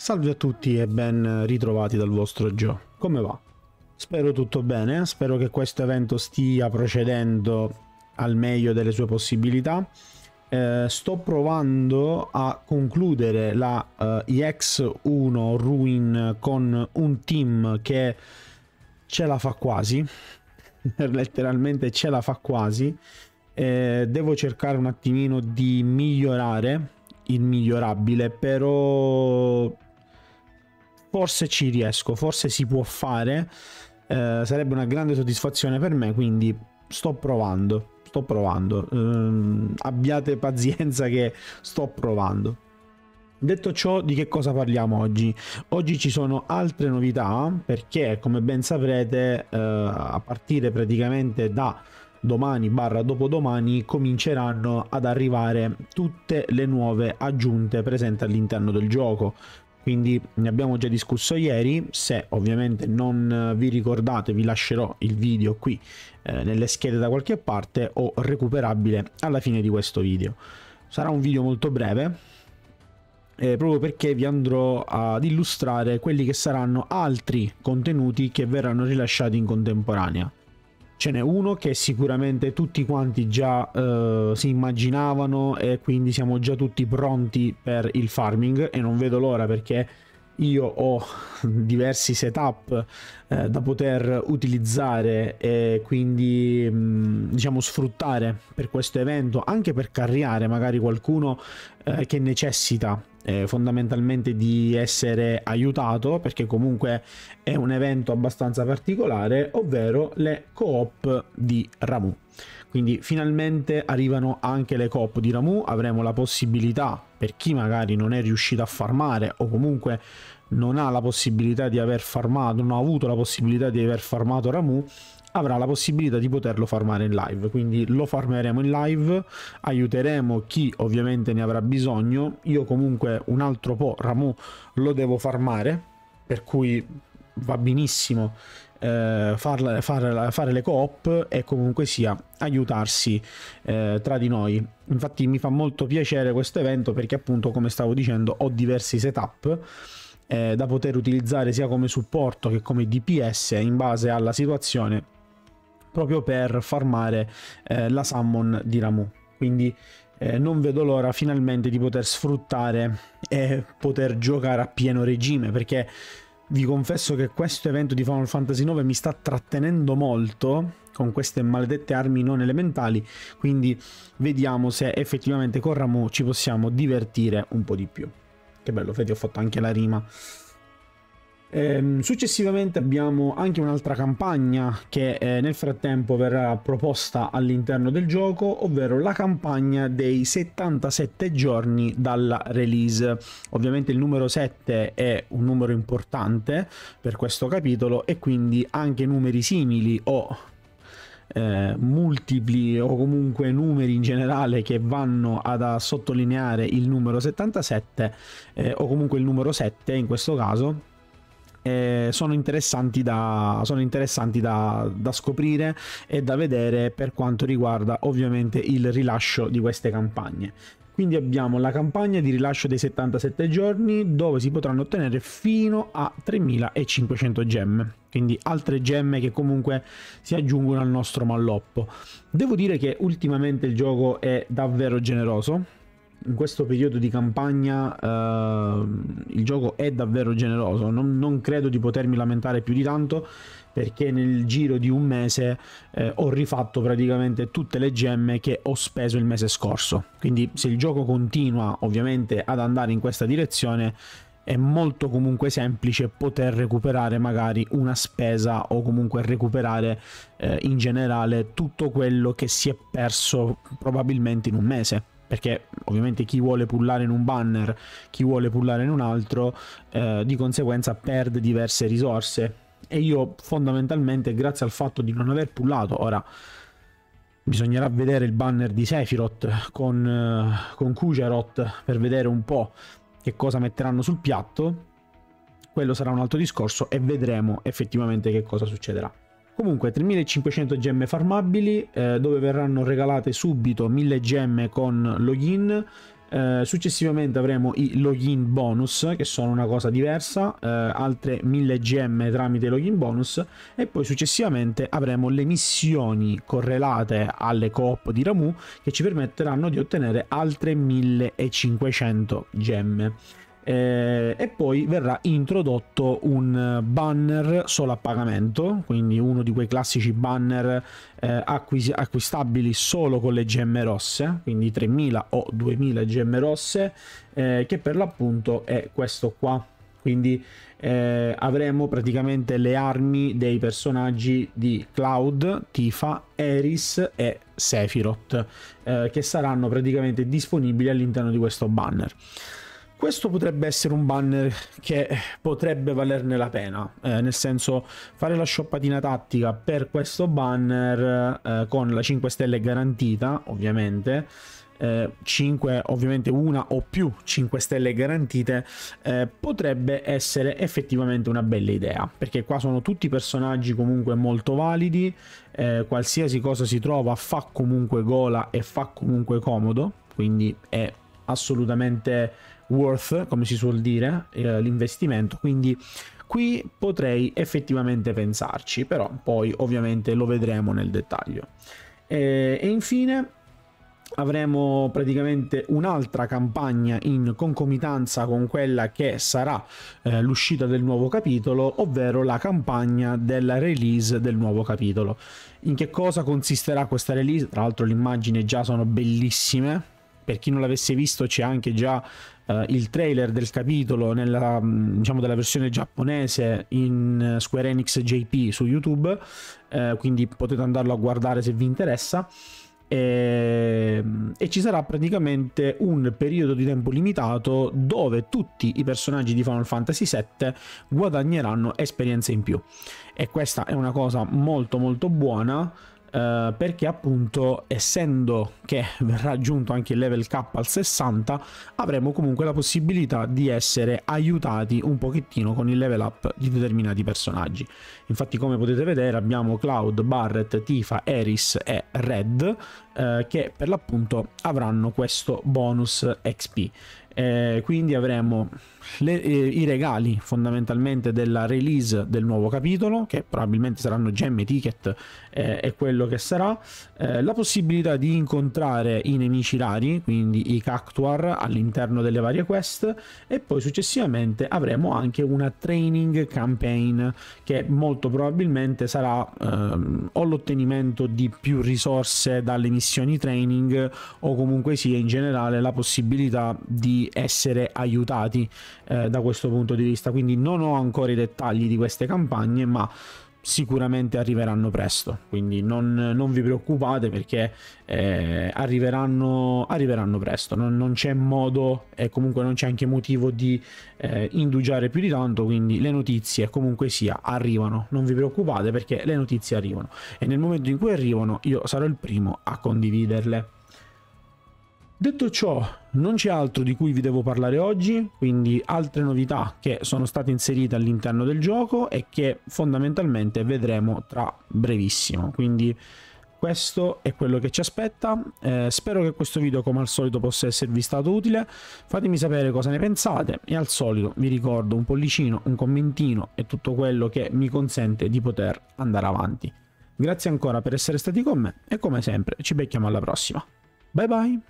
Salve a tutti e ben ritrovati dal vostro Gio. Come va? Spero tutto bene, eh? spero che questo evento stia procedendo al meglio delle sue possibilità. Eh, sto provando a concludere la eh, EX1 Ruin con un team che ce la fa quasi, letteralmente ce la fa quasi. Eh, devo cercare un attimino di migliorare il migliorabile, però forse ci riesco, forse si può fare, eh, sarebbe una grande soddisfazione per me, quindi sto provando, sto provando, ehm, abbiate pazienza che sto provando. Detto ciò, di che cosa parliamo oggi? Oggi ci sono altre novità perché, come ben saprete, eh, a partire praticamente da domani barra dopodomani cominceranno ad arrivare tutte le nuove aggiunte presenti all'interno del gioco quindi ne abbiamo già discusso ieri se ovviamente non vi ricordate vi lascerò il video qui eh, nelle schede da qualche parte o recuperabile alla fine di questo video sarà un video molto breve eh, proprio perché vi andrò ad illustrare quelli che saranno altri contenuti che verranno rilasciati in contemporanea Ce n'è uno che sicuramente tutti quanti già eh, si immaginavano e quindi siamo già tutti pronti per il farming e non vedo l'ora perché io ho diversi setup eh, da poter utilizzare e quindi mh, mm, diciamo sfruttare per questo evento anche per carriare magari qualcuno eh, che necessita eh, fondamentalmente di essere aiutato perché comunque è un evento abbastanza particolare ovvero le coop di Ramu quindi finalmente arrivano anche le coop di Ramu, avremo la possibilità per chi magari non è riuscito a farmare o comunque non ha la possibilità di aver farmato, non ha avuto la possibilità di aver farmato Ramu, avrà la possibilità di poterlo farmare in live. Quindi lo farmeremo in live, aiuteremo chi ovviamente ne avrà bisogno. Io comunque un altro po' Ramu lo devo farmare, per cui va benissimo eh, farla, farla, fare le coop e comunque sia aiutarsi eh, tra di noi. Infatti mi fa molto piacere questo evento perché appunto come stavo dicendo ho diversi setup eh, da poter utilizzare sia come supporto che come DPS in base alla situazione proprio per farmare eh, la summon di Ramu. Quindi eh, non vedo l'ora finalmente di poter sfruttare e poter giocare a pieno regime perché vi confesso che questo evento di Final Fantasy IX mi sta trattenendo molto con queste maledette armi non elementali, quindi vediamo se effettivamente con Ramu ci possiamo divertire un po' di più. Che bello, vedi, ho fatto anche la rima. Ehm, successivamente abbiamo anche un'altra campagna che eh, nel frattempo verrà proposta all'interno del gioco, ovvero la campagna dei 77 giorni dalla release. Ovviamente il numero 7 è un numero importante per questo capitolo e quindi anche numeri simili o eh, multipli o comunque numeri in generale che vanno ad, a sottolineare il numero 77 eh, o comunque il numero 7 in questo caso eh, sono interessanti, da, sono interessanti da, da, scoprire e da vedere per quanto riguarda ovviamente il rilascio di queste campagne. Quindi abbiamo la campagna di rilascio dei 77 giorni dove si potranno ottenere fino a 3500 gemme, quindi altre gemme che comunque si aggiungono al nostro malloppo. Devo dire che ultimamente il gioco è davvero generoso, in questo periodo di campagna eh, il gioco è davvero generoso, non, non, credo di potermi lamentare più di tanto perché nel giro di un mese eh, ho rifatto praticamente tutte le gemme che ho speso il mese scorso, quindi se il gioco continua ovviamente ad andare in questa direzione è molto comunque semplice poter recuperare magari una spesa o comunque recuperare eh, in generale tutto quello che si è perso probabilmente in un mese perché ovviamente chi vuole pullare in un banner, chi vuole pullare in un altro, eh, di conseguenza perde diverse risorse. E io fondamentalmente, grazie al fatto di non aver pullato, ora bisognerà vedere il banner di Sephiroth con, eh, con Kucherot per vedere un po' che cosa metteranno sul piatto, quello sarà un altro discorso e vedremo effettivamente che cosa succederà. Comunque 3500 gemme farmabili eh, dove verranno regalate subito 1000 gemme con login eh, successivamente avremo i login bonus che sono una cosa diversa, eh, altre 1000 gemme tramite login bonus e poi successivamente avremo le missioni correlate alle coop di Ramu che ci permetteranno di ottenere altre 1500 gemme eh, e poi verrà introdotto un eh, banner solo a pagamento, quindi uno di quei classici banner eh, acquis- acquistabili solo con le gemme rosse, quindi 3000 o 2000 gemme rosse, eh, che per l'appunto è questo qua. Quindi eh, avremo praticamente le armi dei personaggi di Cloud, Tifa, Eris e Sephiroth, eh, che saranno praticamente disponibili all'interno di questo banner. Questo potrebbe essere un banner che potrebbe valerne la pena, eh, nel senso fare la shoppatina tattica per questo banner eh, con la 5 stelle garantita, ovviamente, eh, 5 ovviamente una o più 5 stelle garantite eh, potrebbe essere effettivamente una bella idea perché qua sono tutti personaggi comunque molto validi eh, qualsiasi cosa si trova fa comunque gola e fa comunque comodo quindi è assolutamente worth, come si suol dire, eh, l'investimento, quindi qui potrei effettivamente pensarci, però poi ovviamente lo vedremo nel dettaglio. E, eh, e infine avremo praticamente un'altra campagna in concomitanza con quella che sarà eh, l'uscita del nuovo capitolo, ovvero la campagna della release del nuovo capitolo. In che cosa consisterà questa release? Tra l'altro le immagini già sono bellissime, per chi non l'avesse visto c'è anche già uh, il trailer del capitolo nella, diciamo, della versione giapponese in eh, Square Enix JP su YouTube, uh, quindi potete andarlo a guardare se vi interessa. E, ehm, e, ci sarà praticamente un periodo di tempo limitato dove tutti i personaggi di Final Fantasy VII guadagneranno esperienze in più e questa è una cosa molto molto buona eh, perché appunto essendo che verrà aggiunto anche il level cap al 60 avremo comunque la possibilità di essere aiutati un pochettino con il level up di determinati personaggi infatti come potete vedere abbiamo Cloud, Barret, Tifa, Eris e Red uh, che per l'appunto avranno questo bonus XP eh, quindi avremo le, eh, i regali fondamentalmente della release del nuovo capitolo, che probabilmente saranno gemme, ticket eh, e quello che sarà, eh, la possibilità di incontrare i nemici rari, quindi i Cactuar all'interno delle varie quest e poi successivamente avremo anche una training campaign che molto probabilmente sarà ehm, o l'ottenimento di più risorse dalle missioni training o comunque sia in generale la possibilità di essere aiutati eh, da questo punto di vista. Quindi non ho ancora i dettagli di queste campagne, ma sicuramente arriveranno presto. Quindi non, non vi preoccupate perché eh, arriveranno, arriveranno, presto. Non, non c'è modo e comunque non c'è anche motivo di eh, indugiare più di tanto. Quindi le notizie comunque sia arrivano. Non vi preoccupate perché le notizie arrivano. E nel momento in cui arrivano io sarò il primo a condividerle. Detto ciò, non c'è altro di cui vi devo parlare oggi, quindi altre novità che sono state inserite all'interno del gioco e che fondamentalmente vedremo tra brevissimo. Quindi questo è quello che ci aspetta. Eh, spero che questo video come al solito possa esservi stato utile. Fatemi sapere cosa ne pensate e al solito vi ricordo un pollicino, un commentino e tutto quello che mi consente di poter andare avanti. Grazie ancora per essere stati con me e come sempre ci becchiamo alla prossima. Bye bye!